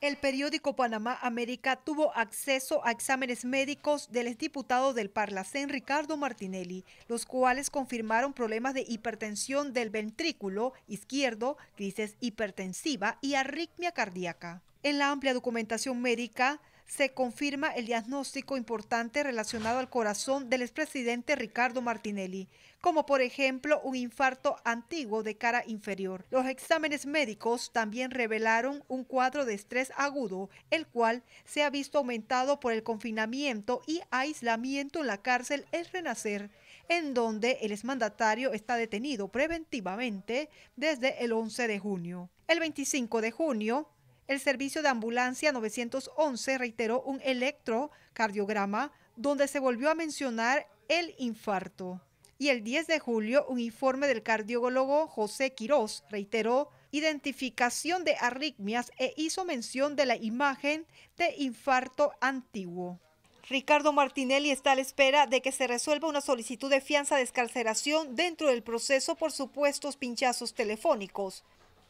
El periódico Panamá América tuvo acceso a exámenes médicos del exdiputado del Parlacén Ricardo Martinelli, los cuales confirmaron problemas de hipertensión del ventrículo izquierdo, crisis hipertensiva y arritmia cardíaca. En la amplia documentación médica se confirma el diagnóstico importante relacionado al corazón del expresidente Ricardo Martinelli, como por ejemplo un infarto antiguo de cara inferior. Los exámenes médicos también revelaron un cuadro de estrés agudo, el cual se ha visto aumentado por el confinamiento y aislamiento en la cárcel El Renacer, en donde el exmandatario está detenido preventivamente desde el 11 de junio. El 25 de junio, el servicio de ambulancia 911 reiteró un electrocardiograma donde se volvió a mencionar el infarto. Y el 10 de julio, un informe del cardiólogo José Quirós reiteró identificación de arritmias e hizo mención de la imagen de infarto antiguo. Ricardo Martinelli está a la espera de que se resuelva una solicitud de fianza de escarceración dentro del proceso por supuestos pinchazos telefónicos.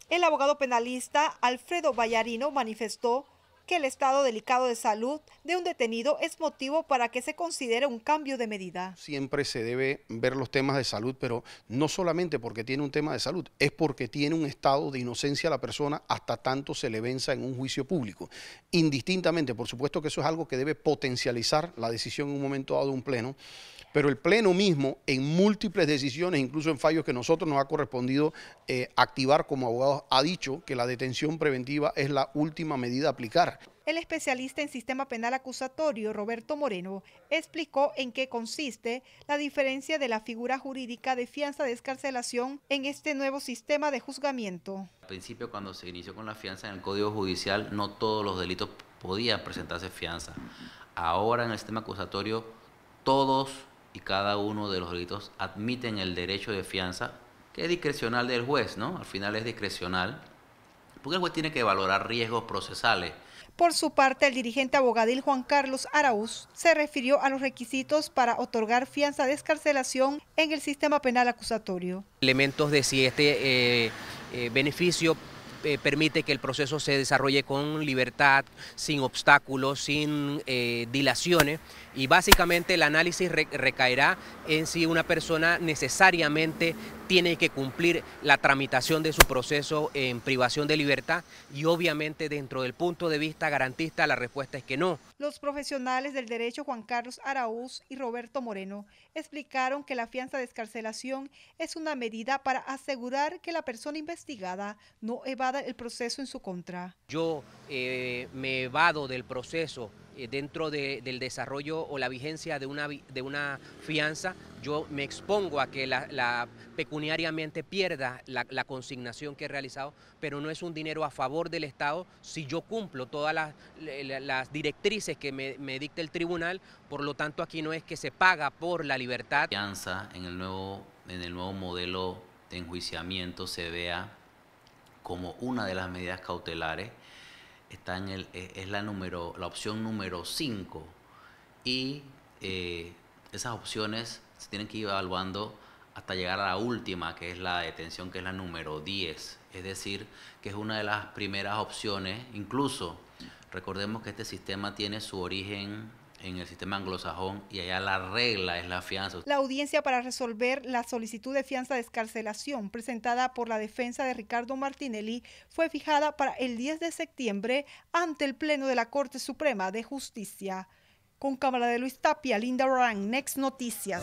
El abogado penalista Alfredo Vallarino manifestó que el estado delicado de salud de un detenido es motivo para que se considere un cambio de medida. Siempre se debe ver los temas de salud, pero no solamente porque tiene un tema de salud, es porque tiene un estado de inocencia a la persona hasta tanto se le venza en un juicio público. Indistintamente, por supuesto que eso es algo que debe potencializar la decisión en un momento dado de un pleno, pero el Pleno mismo, en múltiples decisiones, incluso en fallos que nosotros nos ha correspondido eh, activar como abogados, ha dicho que la detención preventiva es la última medida a aplicar. El especialista en sistema penal acusatorio, Roberto Moreno, explicó en qué consiste la diferencia de la figura jurídica de fianza de escarcelación en este nuevo sistema de juzgamiento. Al principio, cuando se inició con la fianza en el Código Judicial, no todos los delitos podían presentarse fianza. Ahora en el sistema acusatorio, todos y cada uno de los delitos admiten el derecho de fianza, que es discrecional del juez, ¿no? Al final es discrecional, porque el juez tiene que valorar riesgos procesales. Por su parte, el dirigente abogadil Juan Carlos Araúz se refirió a los requisitos para otorgar fianza de escarcelación en el sistema penal acusatorio. Elementos de si este eh, eh, beneficio eh, permite que el proceso se desarrolle con libertad, sin obstáculos, sin eh, dilaciones y básicamente el análisis recaerá en si una persona necesariamente tiene que cumplir la tramitación de su proceso en privación de libertad y obviamente dentro del punto de vista garantista la respuesta es que no. Los profesionales del derecho Juan Carlos Araúz y Roberto Moreno explicaron que la fianza de escarcelación es una medida para asegurar que la persona investigada no evada el proceso en su contra. Yo eh, me evado del proceso eh, dentro del desarrollo o la vigencia de una, de una fianza, yo me expongo a que la, pecuniariamente pierda la, consignación que he realizado, pero no es un dinero a favor del Estado si yo cumplo todas las, las directrices que me, dicta el tribunal, por lo tanto aquí no es que se paga por la libertad. Fianza en el nuevo, en el nuevo modelo de enjuiciamiento se vea como una de las medidas cautelares está en el, e, es la, número, la opción número 5 y eh, esas opciones se tienen que ir evaluando hasta llegar a la última, que es la detención, que es la número 10. Es decir, que es una de las primeras opciones, incluso recordemos que este sistema tiene su origen en el sistema anglosajón y allá la regla es la fianza. La audiencia para resolver la solicitud de fianza de escarcelación presentada por la defensa de Ricardo Martinelli fue fijada para el 10 de septiembre ante el Pleno de la Corte Suprema de Justicia. Con cámara de Luis Tapia, Linda Rang, Next Noticias.